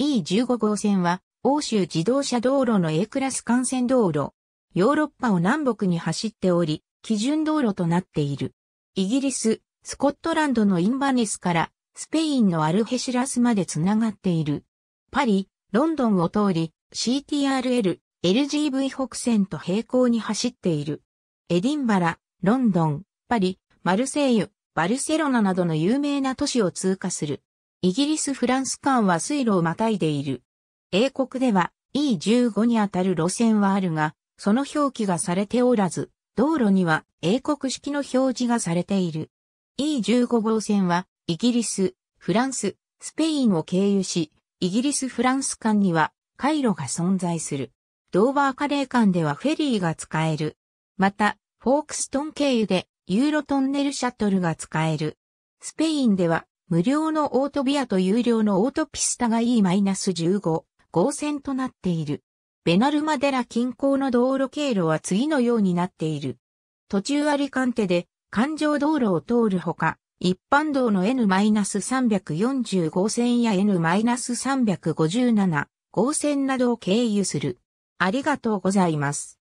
E15 号線は、欧州自動車道路の A クラス幹線道路、ヨーロッパを南北に走っており、基準道路となっている。イギリス、スコットランドのインバネスから、スペインのアルヘシラスまでつながっている。パリ、ロンドンを通り、CTRL、LGV 北線と並行に走っている。エディンバラ、ロンドン、パリ、マルセイユ、バルセロナなどの有名な都市を通過する。イギリス・フランス間は水路をまたいでいる。英国では E15 にあたる路線はあるが、その表記がされておらず、道路には英国式の表示がされている。E15 号線はイギリス、フランス、スペインを経由し、イギリス・フランス間には回路が存在する。ドーバーカレー間ではフェリーが使える。また、フォークストン経由でユーロトンネルシャトルが使える。スペインでは無料のオートビアと有料のオートピスタが E-15 号線となっている。ベナルマデラ近郊の道路経路は次のようになっている。途中アリカンテで環状道路を通るほか、一般道の N-340 号線や N-357 号線などを経由する。ありがとうございます。